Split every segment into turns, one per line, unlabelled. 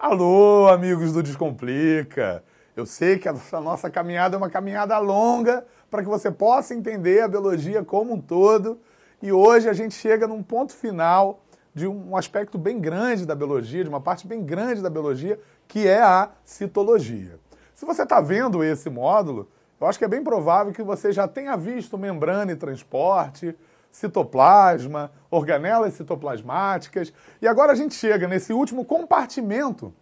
Alô, amigos do Descomplica! Eu sei que a nossa caminhada é uma caminhada longa para que você possa entender a biologia como um todo. E hoje a gente chega num ponto final de um aspecto bem grande da biologia, de uma parte bem grande da biologia, que é a citologia. Se você está vendo esse módulo, eu acho que é bem provável que você já tenha visto membrana e transporte, citoplasma, organelas citoplasmáticas. E agora a gente chega nesse último compartimento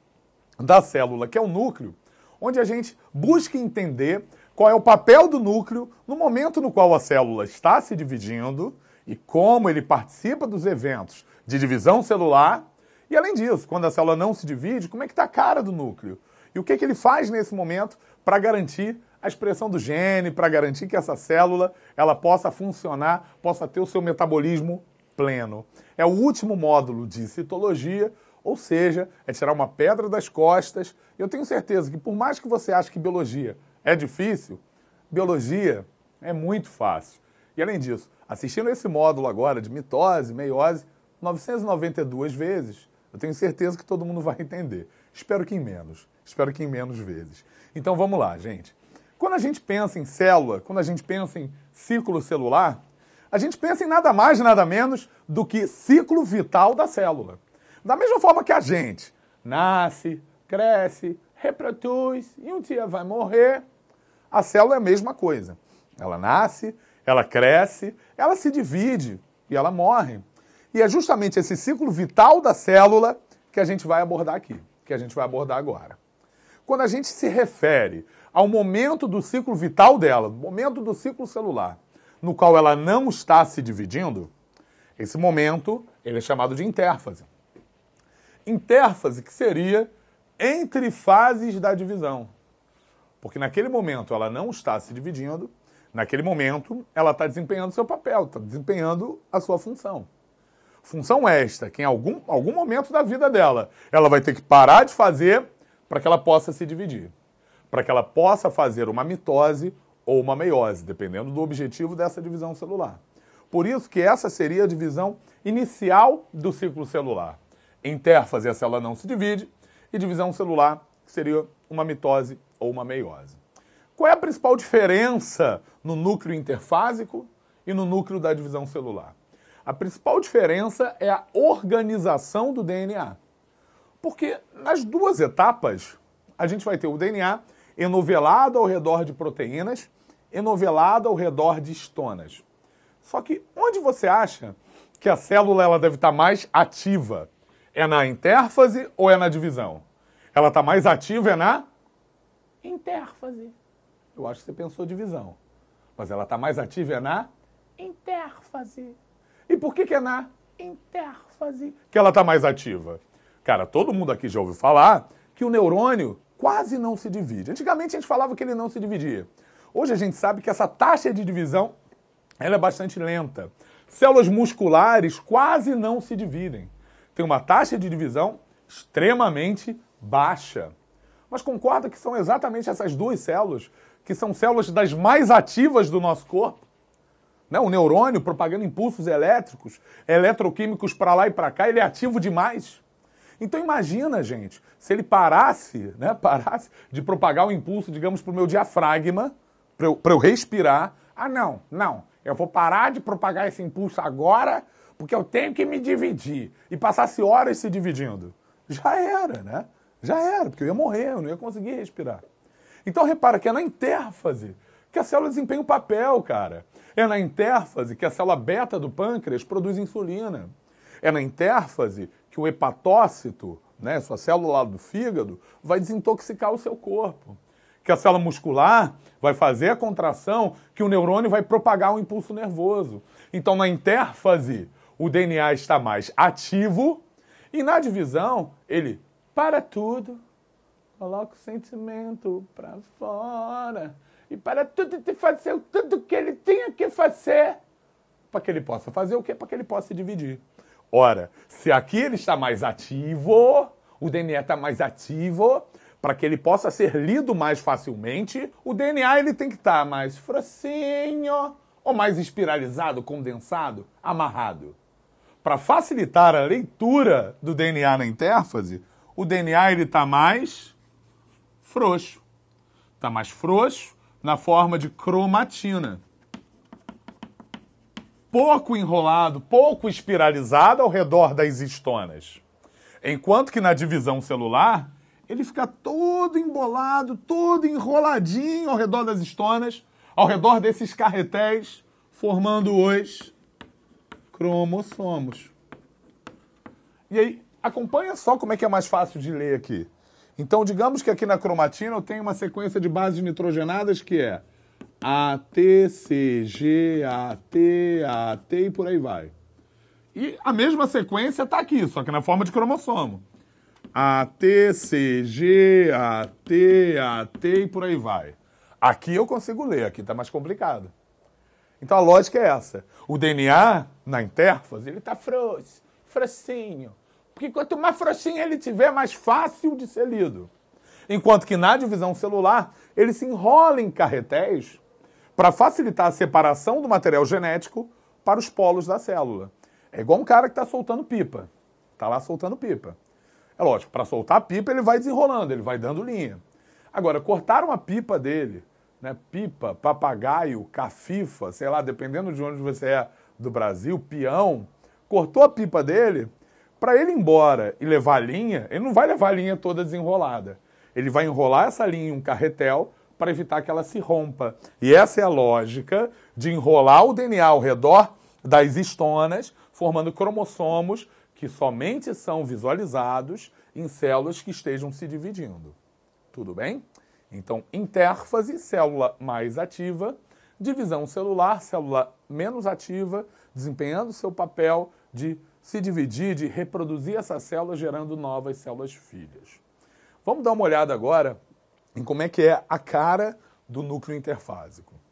da célula, que é o núcleo, onde a gente busca entender qual é o papel do núcleo no momento no qual a célula está se dividindo e como ele participa dos eventos de divisão celular. E além disso, quando a célula não se divide, como é que está a cara do núcleo? E o que, é que ele faz nesse momento para garantir a expressão do gene para garantir que essa célula ela possa funcionar, possa ter o seu metabolismo pleno. É o último módulo de citologia, ou seja, é tirar uma pedra das costas. Eu tenho certeza que por mais que você ache que biologia é difícil, biologia é muito fácil. E além disso, assistindo esse módulo agora de mitose, meiose, 992 vezes, eu tenho certeza que todo mundo vai entender. Espero que em menos. Espero que em menos vezes. Então vamos lá, gente. Quando a gente pensa em célula, quando a gente pensa em ciclo celular, a gente pensa em nada mais, nada menos do que ciclo vital da célula. Da mesma forma que a gente nasce, cresce, reproduz e um dia vai morrer, a célula é a mesma coisa. Ela nasce, ela cresce, ela se divide e ela morre. E é justamente esse ciclo vital da célula que a gente vai abordar aqui, que a gente vai abordar agora. Quando a gente se refere ao momento do ciclo vital dela, momento do ciclo celular, no qual ela não está se dividindo, esse momento ele é chamado de intérfase. Intérfase que seria entre fases da divisão. Porque naquele momento ela não está se dividindo, naquele momento ela está desempenhando seu papel, está desempenhando a sua função. Função esta, que em algum, algum momento da vida dela, ela vai ter que parar de fazer para que ela possa se dividir para que ela possa fazer uma mitose ou uma meiose, dependendo do objetivo dessa divisão celular. Por isso que essa seria a divisão inicial do ciclo celular. Interfase, a célula não se divide, e divisão celular, que seria uma mitose ou uma meiose. Qual é a principal diferença no núcleo interfásico e no núcleo da divisão celular? A principal diferença é a organização do DNA. Porque nas duas etapas, a gente vai ter o DNA enovelado ao redor de proteínas, enovelado ao redor de histonas. Só que onde você acha que a célula ela deve estar mais ativa? É na intérfase ou é na divisão? Ela está mais ativa é na intérfase. Eu acho que você pensou divisão. Mas ela está mais ativa é na intérfase. E por que, que é na intérfase que ela está mais ativa? Cara, todo mundo aqui já ouviu falar que o neurônio quase não se divide. Antigamente a gente falava que ele não se dividia. Hoje a gente sabe que essa taxa de divisão ela é bastante lenta. Células musculares quase não se dividem. Tem uma taxa de divisão extremamente baixa. Mas concorda que são exatamente essas duas células que são células das mais ativas do nosso corpo? Né? O neurônio propagando impulsos elétricos, eletroquímicos para lá e para cá, ele é ativo demais. Então imagina, gente, se ele parasse, né, parasse de propagar o impulso, digamos, para o meu diafragma, para eu, eu respirar. Ah, não, não, eu vou parar de propagar esse impulso agora porque eu tenho que me dividir. E passasse horas se dividindo. Já era, né? Já era, porque eu ia morrer, eu não ia conseguir respirar. Então repara que é na intérfase que a célula desempenha o um papel, cara. É na intérfase que a célula beta do pâncreas produz insulina. É na intérfase que o hepatócito, né, sua célula do fígado, vai desintoxicar o seu corpo. Que a célula muscular vai fazer a contração, que o neurônio vai propagar o um impulso nervoso. Então, na interfase, o DNA está mais ativo e na divisão, ele para tudo, coloca o sentimento para fora e para tudo de fazer tudo que ele tem que fazer para que ele possa fazer o que? Para que ele possa se dividir. Ora, se aqui ele está mais ativo, o DNA está mais ativo, para que ele possa ser lido mais facilmente, o DNA ele tem que estar tá mais frocinho ou mais espiralizado, condensado, amarrado. Para facilitar a leitura do DNA na interface, o DNA ele está mais frouxo. Está mais frouxo na forma de cromatina pouco enrolado, pouco espiralizado ao redor das estonas. Enquanto que na divisão celular, ele fica todo embolado, todo enroladinho ao redor das estonas, ao redor desses carretéis, formando os cromossomos. E aí, acompanha só como é que é mais fácil de ler aqui. Então, digamos que aqui na cromatina eu tenho uma sequência de bases nitrogenadas que é a T C G A T A T e por aí vai. E a mesma sequência está aqui, só que na forma de cromossomo. A T C G A T A T e por aí vai. Aqui eu consigo ler, aqui está mais complicado. Então a lógica é essa. O DNA, na interfase, ele está frouxo, frouxinho. Porque quanto mais frouxinho ele tiver, mais fácil de ser lido. Enquanto que na divisão celular, ele se enrola em carretéis para facilitar a separação do material genético para os polos da célula. É igual um cara que está soltando pipa. Está lá soltando pipa. É lógico, para soltar a pipa ele vai desenrolando, ele vai dando linha. Agora, cortaram a pipa dele, né? pipa, papagaio, cafifa, sei lá, dependendo de onde você é do Brasil, peão, cortou a pipa dele, para ele ir embora e levar a linha, ele não vai levar a linha toda desenrolada. Ele vai enrolar essa linha em um carretel para evitar que ela se rompa. E essa é a lógica de enrolar o DNA ao redor das histonas, formando cromossomos que somente são visualizados em células que estejam se dividindo. Tudo bem? Então, intérfase, célula mais ativa, divisão celular, célula menos ativa, desempenhando seu papel de se dividir, de reproduzir essa célula, gerando novas células filhas. Vamos dar uma olhada agora em como é que é a cara do núcleo interfásico.